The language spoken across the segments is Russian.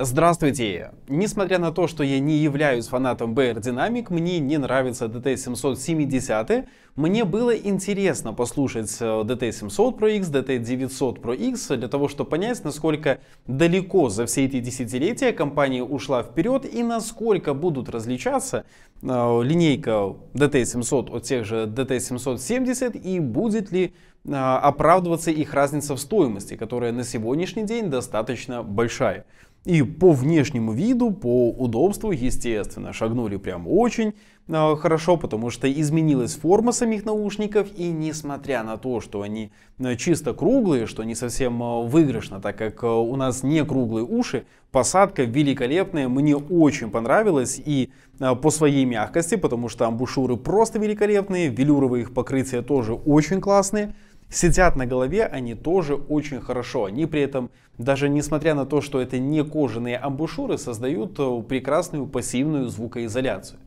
Здравствуйте! Несмотря на то, что я не являюсь фанатом BR Dynamic, мне не нравится DT770, мне было интересно послушать DT700 Pro X, DT900 Pro X, для того, чтобы понять, насколько далеко за все эти десятилетия компания ушла вперед и насколько будут различаться э, линейка DT700 от тех же DT770 и будет ли э, оправдываться их разница в стоимости, которая на сегодняшний день достаточно большая. И по внешнему виду, по удобству, естественно, шагнули прям очень э, хорошо, потому что изменилась форма самих наушников, и несмотря на то, что они э, чисто круглые, что не совсем э, выигрышно, так как э, у нас не круглые уши, посадка великолепная, мне очень понравилась и э, по своей мягкости, потому что амбушюры просто великолепные, велюровые их покрытия тоже очень классные, сидят на голове, они тоже очень хорошо. Они при этом, даже несмотря на то, что это не кожаные амбушюры, создают э, прекрасную пассивную звукоизоляцию.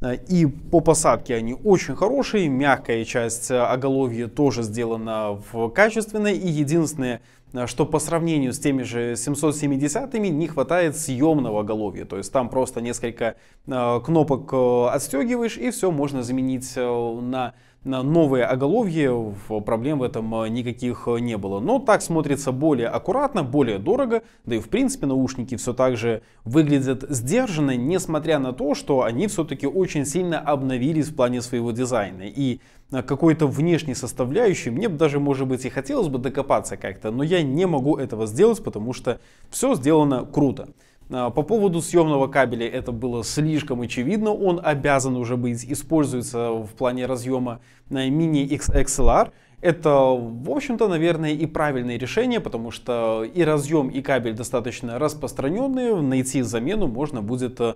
Э, и по посадке они очень хорошие, мягкая часть э, оголовья тоже сделана в качественной. И единственное, Э, что по сравнению с теми же 770-ми не хватает съемного головья. То есть там просто несколько э, кнопок э, отстегиваешь и все можно заменить на на новые оголовье, проблем в этом никаких не было. Но так смотрится более аккуратно, более дорого, да и в принципе наушники все так же выглядят сдержанно, несмотря на то, что они все-таки очень сильно обновились в плане своего дизайна. И Э, какой-то внешней составляющей, мне бы даже, может быть, и хотелось бы докопаться как-то, но я не могу этого сделать, потому что все сделано круто. Э, по поводу съемного кабеля это было слишком очевидно, он обязан уже быть, используется в плане разъема на э, мини XXLR, это, в общем-то, наверное, и правильное решение, потому что и разъем, и кабель достаточно распространенные, найти замену можно будет э,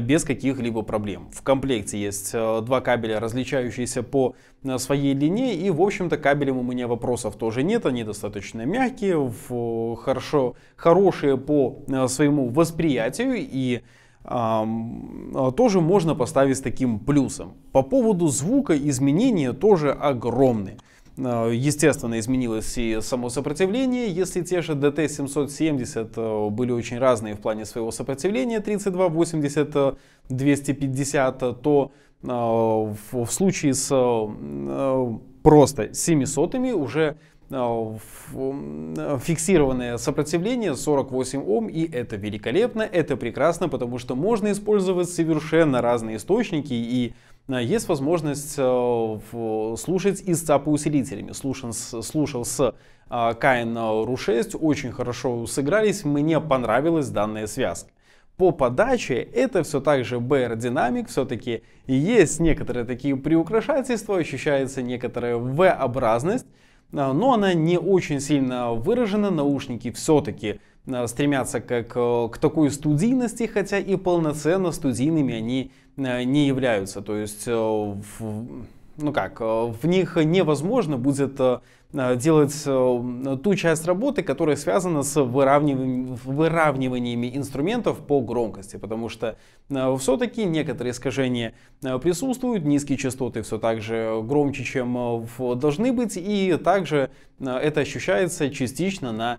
без каких-либо проблем. В комплекте есть э, два кабеля, различающиеся по э, своей длине, и, в общем-то, кабелем у меня вопросов тоже нет, они достаточно мягкие, хорошо, хорошие по своему восприятию, и тоже можно поставить с таким плюсом. По поводу звука изменения тоже огромные. Э, естественно, изменилось и само сопротивление. Если те же DT770 э, были очень разные в плане своего сопротивления, 3280, 250, то э, в случае с просто 700 уже фиксированное сопротивление 48 Ом, и это великолепно, это прекрасно, потому что можно использовать совершенно разные источники, и Э, есть возможность э, слушать и с ЦАПа-усилителями. Слушал, слушал с э, Каин Ру6, очень хорошо сыгрались, мне понравилась данная связка по подаче это все так же BR Dynamic, все-таки есть некоторые такие приукрашательства, ощущается некоторая V-образность, но она не очень сильно выражена, наушники все-таки Э, стремятся как к такой студийности, хотя и полноценно студийными они э, не являются. То есть, э, в, ну как, в них невозможно будет Э, делать э, ту часть работы, которая связана с выравниванием выравниваниями инструментов по громкости, потому что э, все-таки некоторые искажения присутствуют, низкие частоты все так же громче, чем должны быть, и также это ощущается частично на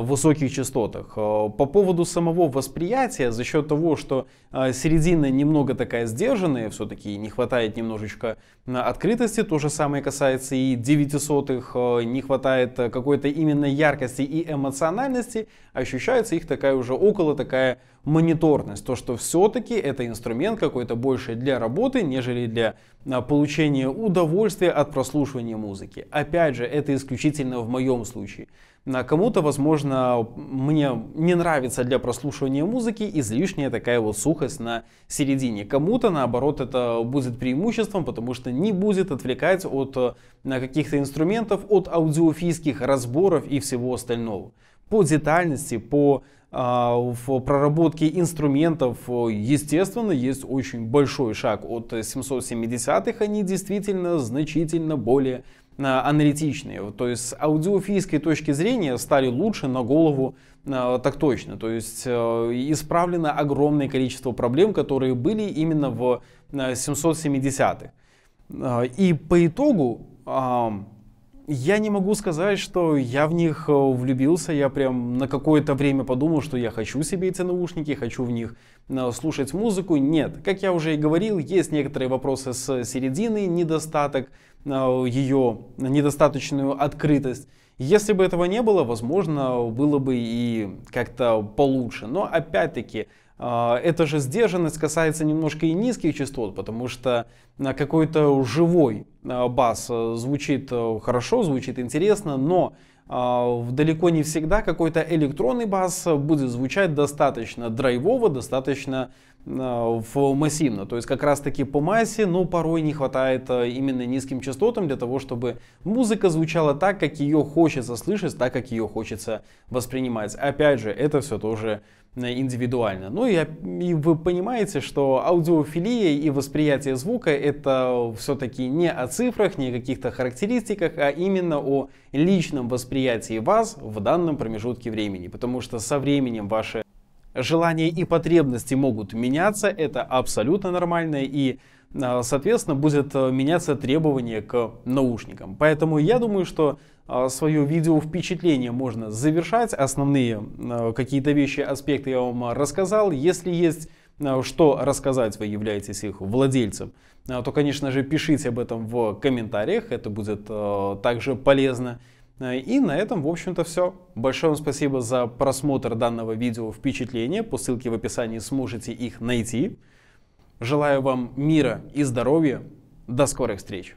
высоких частотах. По поводу самого восприятия, за счет того, что середина немного такая сдержанная, все-таки не хватает немножечко открытости, то же самое касается и девятисотых не хватает э, какой-то именно яркости и эмоциональности, ощущается их такая уже около такая мониторность, то что все-таки это инструмент какой-то больше для работы, нежели для а, получения удовольствия от прослушивания музыки. Опять же, это исключительно в моем случае. Кому-то, возможно, мне не нравится для прослушивания музыки излишняя такая вот сухость на середине. Кому-то, наоборот, это будет преимуществом, потому что не будет отвлекать от э, каких-то инструментов, от аудиофийских разборов и всего остального. По детальности, по а, в проработке инструментов, э, естественно, есть очень большой шаг от 770-х, они действительно значительно более Э, аналитичные. То есть с аудиофийской точки зрения стали лучше на голову э, так точно. То есть э, исправлено огромное количество проблем, которые были именно в 770-х. И по итогу я не могу сказать, что я в них э, влюбился. Я прям на какое-то время подумал, что я хочу себе эти наушники, хочу в них э, слушать музыку. Нет, как я уже и говорил, есть некоторые вопросы с серединой, недостаток э, ее, недостаточную открытость. Если бы этого не было, возможно, было бы и как-то получше. Но опять-таки, а, эта же сдержанность касается немножко и низких частот, потому что а, какой-то живой а, бас э, звучит э, хорошо, звучит интересно, но далеко не всегда какой-то электронный бас будет звучать достаточно драйвово, достаточно а, в массивно. То есть как раз таки по массе, но порой не хватает а, именно низким частотам для того, чтобы музыка звучала так, как ее хочется слышать, так, как ее хочется воспринимать. Опять же, это все тоже а, индивидуально. Ну и, и вы понимаете, что аудиофилия и восприятие звука это все-таки не о цифрах, не о каких-то характеристиках, а именно о личном восприятии вас в данном промежутке времени. Потому что со временем ваше Желания и потребности могут меняться, это абсолютно нормально, и, а, соответственно, будет э, меняться требование к наушникам. Поэтому я думаю, что а, свое видео впечатление можно завершать. Основные а, какие-то вещи, аспекты я вам рассказал. Если есть что рассказать, вы являетесь их владельцем, то, конечно же, пишите об этом в комментариях, это будет э, также полезно. Э, и на этом, в общем-то, все. Большое вам спасибо за просмотр данного видео впечатления. По ссылке в описании сможете их найти. Желаю вам мира и здоровья. До скорых встреч!